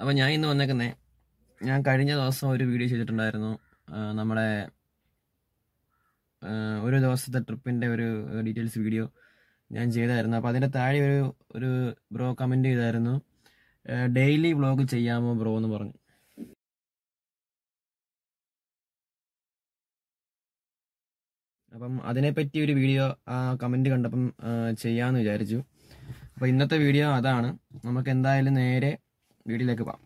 അപ്പം ഞാൻ ഇന്ന് വന്നേക്കുന്നേ ഞാൻ കഴിഞ്ഞ ദിവസം ഒരു വീഡിയോ ചെയ്തിട്ടുണ്ടായിരുന്നു നമ്മുടെ ഒരു ദിവസത്തെ ട്രിപ്പിൻ്റെ ഒരു ഡീറ്റെയിൽസ് വീഡിയോ ഞാൻ ചെയ്തായിരുന്നു അപ്പോൾ അതിൻ്റെ താഴെ ഒരു ഒരു ബ്രോ കമൻറ്റ് ചെയ്തായിരുന്നു ഡെയിലി വ്ളോഗ് ചെയ്യാമോ ബ്രോ എന്ന് പറഞ്ഞു അപ്പം അതിനെപ്പറ്റി ഒരു വീഡിയോ ആ കമൻറ്റ് കണ്ടപ്പം ചെയ്യാമെന്ന് വിചാരിച്ചു അപ്പം ഇന്നത്തെ വീഡിയോ അതാണ് നമുക്ക് എന്തായാലും നേരെ വീഡിയോയിലേക്ക് പോകാം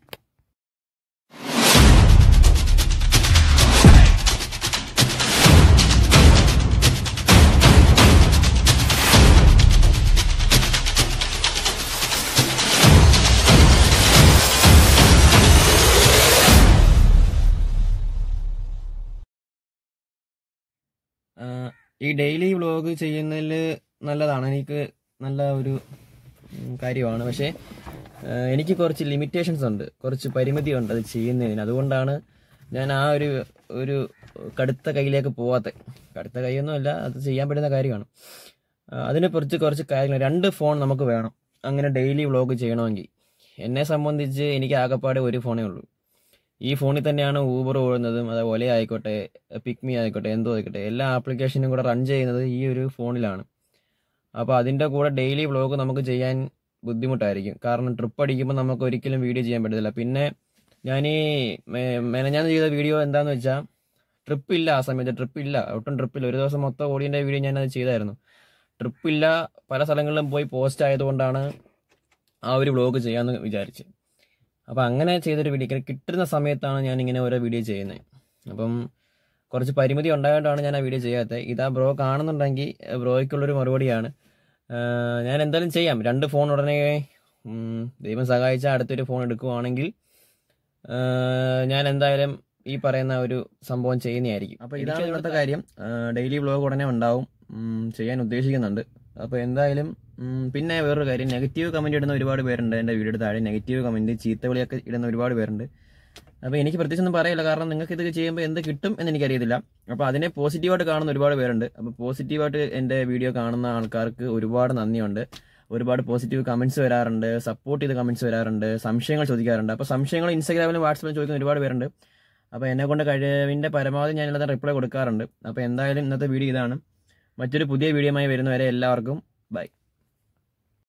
ഈ ഡെയിലി വ്ളോഗ് ചെയ്യുന്നതിൽ നല്ലതാണ് എനിക്ക് നല്ല ഒരു കാര്യമാണ് പക്ഷേ എനിക്ക് കുറച്ച് ലിമിറ്റേഷൻസ് ഉണ്ട് കുറച്ച് പരിമിതിയുണ്ട് അത് ചെയ്യുന്നതിന് അതുകൊണ്ടാണ് ഞാൻ ആ ഒരു ഒരു കടുത്ത കയ്യിലേക്ക് പോവാത്ത കടുത്ത കൈയൊന്നുമല്ല അത് ചെയ്യാൻ പറ്റുന്ന കാര്യമാണ് അതിനെ കുറിച്ച് കുറച്ച് കാര്യങ്ങൾ രണ്ട് ഫോൺ നമുക്ക് വേണം അങ്ങനെ ഡെയിലി വ്ളോഗ് ചെയ്യണമെങ്കിൽ എന്നെ സംബന്ധിച്ച് എനിക്ക് ആകെപ്പാടെ ഒരു ഫോണേ ഉള്ളൂ ഈ ഫോണിൽ തന്നെയാണ് ഊബർ ഓടുന്നതും അത് ഒല ആയിക്കോട്ടെ പിക്മി ആയിക്കോട്ടെ എന്തോ ആയിക്കോട്ടെ എല്ലാ ആപ്ലിക്കേഷനും കൂടെ റൺ ചെയ്യുന്നത് ഈ ഒരു ഫോണിലാണ് അപ്പോൾ അതിൻ്റെ കൂടെ ഡെയിലി വ്ളോഗ് നമുക്ക് ചെയ്യാൻ ബുദ്ധിമുട്ടായിരിക്കും കാരണം ട്രിപ്പ് അടിക്കുമ്പോൾ നമുക്ക് ഒരിക്കലും വീഡിയോ ചെയ്യാൻ പറ്റത്തില്ല പിന്നെ ഞാൻ ഈ മെനഞ്ഞാന്ന് ചെയ്ത വീഡിയോ എന്താണെന്ന് വെച്ചാൽ ട്രിപ്പ് ഇല്ല ആ സമയത്ത് ട്രിപ്പ് ഇല്ല ഒട്ടും ട്രിപ്പില്ല ഒരു ദിവസം മൊത്തം ഓടിയൻ്റെ വീഡിയോ ഞാനത് ചെയ്തായിരുന്നു ട്രിപ്പ് ഇല്ല പല സ്ഥലങ്ങളിലും പോയി പോസ്റ്റ് ആയതുകൊണ്ടാണ് ആ ഒരു വ്ളോഗ് ചെയ്യാമെന്ന് വിചാരിച്ച് അപ്പോൾ അങ്ങനെ ചെയ്തൊരു വീഡിയോ ഇങ്ങനെ കിട്ടുന്ന സമയത്താണ് ഞാൻ ഇങ്ങനെ ഓരോ വീഡിയോ ചെയ്യുന്നത് അപ്പം കുറച്ച് പരിമിതി ഉണ്ടായതുകൊണ്ടാണ് ഞാൻ ആ വീഡിയോ ചെയ്യാത്തത് ഇതാ ബ്രോ കാണുന്നുണ്ടെങ്കിൽ ബ്രോയ്ക്കുള്ളൊരു മറുപടിയാണ് ഞാൻ എന്തായാലും ചെയ്യാം രണ്ട് ഫോൺ ഉടനെ ദൈവം സഹായിച്ച അടുത്തൊരു ഫോൺ എടുക്കുവാണെങ്കിൽ ഞാൻ എന്തായാലും ഈ പറയുന്ന ഒരു സംഭവം ചെയ്യുന്നതായിരിക്കും അപ്പോൾ ഇതാണ് ഇവിടുത്തെ കാര്യം ഡെയിലി വ്ലോഗ് ഉടനെ ഉണ്ടാവും ചെയ്യാൻ ഉദ്ദേശിക്കുന്നുണ്ട് അപ്പോൾ എന്തായാലും പിന്നെ വേറൊരു കാര്യം നെഗറ്റീവ് കമൻറ്റ് ഇടുന്ന ഒരുപാട് പേരുണ്ട് എൻ്റെ വീഡിയോയുടെ താഴെ നെഗറ്റീവ് കമൻറ്റ് ചീത്തവിളിയൊക്കെ ഇടുന്ന ഒരുപാട് പേരുണ്ട് അപ്പോൾ എനിക്ക് ഒന്നും പറയില്ല കാരണം നിങ്ങൾക്ക് ഇത് ചെയ്യുമ്പോൾ എന്ത് കിട്ടും എന്ന് എനിക്കറിയത്തില്ല അപ്പോൾ അതിനെ പോസിറ്റീവായിട്ട് കാണുന്ന ഒരുപാട് പേരുണ്ട് അപ്പോൾ പോസിറ്റീവായിട്ട് എൻ്റെ വീഡിയോ കാണുന്ന ആൾക്കാർക്ക് ഒരുപാട് നന്ദിയുണ്ട് ഒരുപാട് പോസിറ്റീവ് കമൻസ് വരാറുണ്ട് സപ്പോർട്ട് ചെയ്ത് കമൻസ് വരാറുണ്ട് സംശയങ്ങൾ ചോദിക്കാറുണ്ട് അപ്പോൾ സംശയങ്ങൾ ഇൻസ്റ്റാഗ്രാമിലും വാട്സപ്പിലും ചോദിക്കുന്ന ഒരുപാട് പേരുണ്ട് അപ്പോൾ എന്നെ കൊണ്ട് കഴിവിൻ്റെ പരമാവധി ഞാൻ എല്ലാം റിപ്ലൈ കൊടുക്കാറുണ്ട് അപ്പോൾ എന്തായാലും ഇന്നത്തെ വീഡിയോ ഇതാണ് മറ്റൊരു പുതിയ വീഡിയോയുമായി വരുന്നവരെ എല്ലാവർക്കും ബൈ